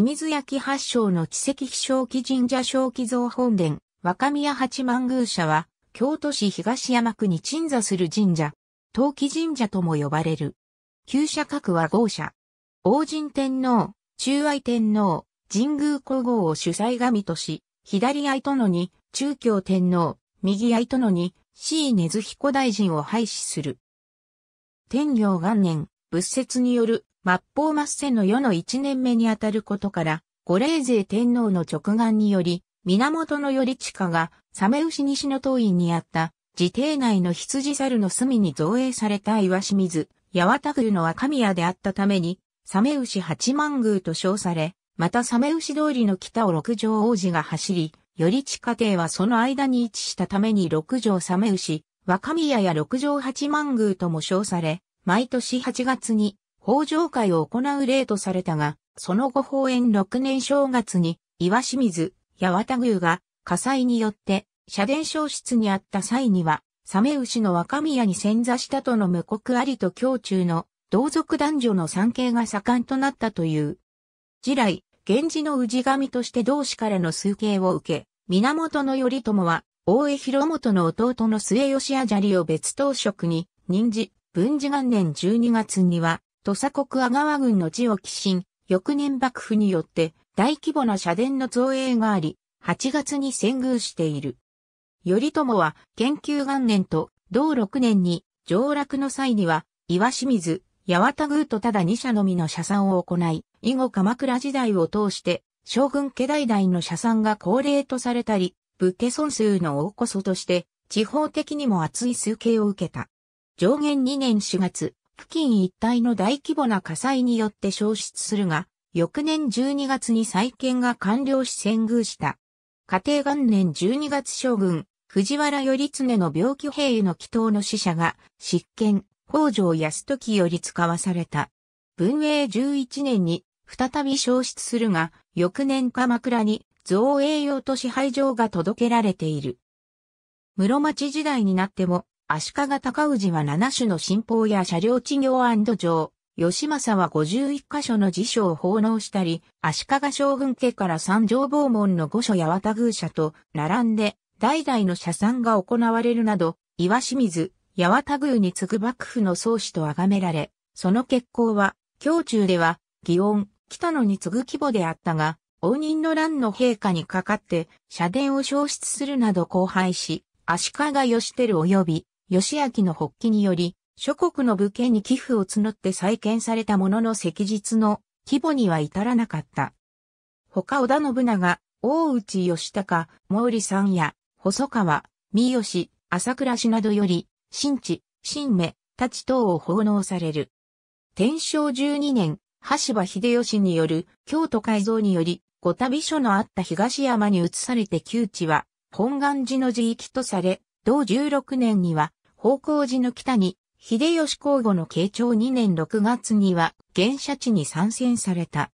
清水焼発祥の地石飛正記神社正規造本殿、若宮八幡宮社は、京都市東山区に鎮座する神社、陶器神社とも呼ばれる。旧社格は豪社。王神天皇、中愛天皇、神宮皇后を主催神とし、左愛殿に、中京天皇、右愛殿に、C 根津彦大臣を廃止する。天行元年、仏説による末法末世の世の一年目にあたることから、五霊勢天皇の直眼により、源頼親が、サメ牛西の東院にあった、自邸内の羊猿の隅に造営された岩清水、八幡宮の若宮であったために、サメ牛八幡宮と称され、またサメ牛通りの北を六条王子が走り、頼親邸はその間に位置したために六条サメ牛、若宮や六条八幡宮とも称され、毎年8月に法上会を行う例とされたが、その後法園6年正月に、岩清水、八幡宮が火災によって、社殿消失にあった際には、サメ牛の若宮に遷座したとの無告ありと胸中の同族男女の参詣が盛んとなったという。次来、源氏の氏神として同氏からの崇敬を受け、源頼朝は、大江広元の弟の末吉阿砂利を別当職に任じ、文治元年12月には、土佐国阿川郡の地を寄進、翌年幕府によって大規模な社殿の造営があり、8月に遷宮している。頼朝は、研究元年と同6年に、上洛の際には、岩清水、八幡宮とただ2社のみの社参を行い、以後鎌倉時代を通して、将軍家代代の社参が高齢とされたり、武家尊数の大こそとして、地方的にも厚い崇敬を受けた。上限2年4月、付近一帯の大規模な火災によって消失するが、翌年12月に再建が完了し遷宮した。家庭元年12月将軍、藤原頼常の病気兵への祈祷の使者が、執権、北条泰時より使わされた。文永11年に、再び消失するが、翌年鎌倉に、造営用と支配状が届けられている。室町時代になっても、足利高氏は7種の新法や車両地業上、吉政は51箇所の辞書を奉納したり、足利将軍家から三条坊門の御所八幡宮社と並んで、代々の社参が行われるなど、岩清水、八幡宮に次ぐ幕府の創始と崇められ、その結構は、京中では、祇園、北野に次ぐ規模であったが、応仁の乱の陛下にかかって、社殿を消失するなど荒廃し、足利義輝及び義明の発起により、諸国の武家に寄付を募って再建されたものの石日の規模には至らなかった。他織田信長、大内義高、毛利三んや、細川、三好、朝倉氏などより、新地、新目、立ち等を奉納される。天正12年、橋場秀吉による京都改造により、五旅所のあった東山に移されて旧地は、本願寺の寺域とされ、同16年には、宝光寺の北に、秀吉公後の慶長2年6月には、現社地に参戦された。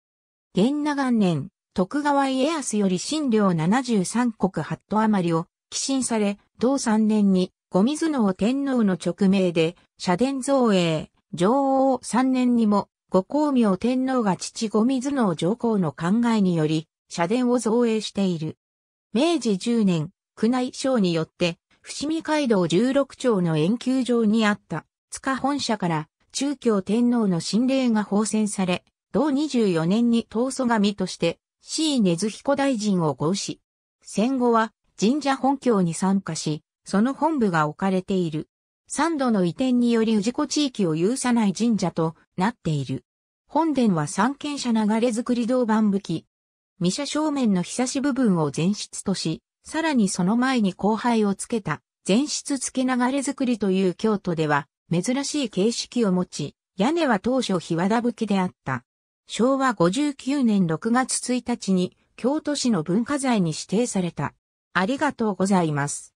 現那元年、徳川家康より新領73国8都余りを、寄進され、同3年に、後水能天皇の直命で、社殿造営、女王3年にも、ご光明天皇が父後水能上皇の考えにより、社殿を造営している。明治10年、宮内省によって、伏見街道16町の円球場にあった塚本社から中京天皇の神霊が奉仙され、同24年に東祖神として C 根津彦大臣を合し、戦後は神社本教に参加し、その本部が置かれている。三度の移転により氏子地域を有さない神社となっている。本殿は三軒舎流れ造り銅板武器。三社正面の久し部分を全室とし、さらにその前に後輩をつけた、全室付け流れ作りという京都では、珍しい形式を持ち、屋根は当初日和田吹きであった。昭和59年6月1日に、京都市の文化財に指定された。ありがとうございます。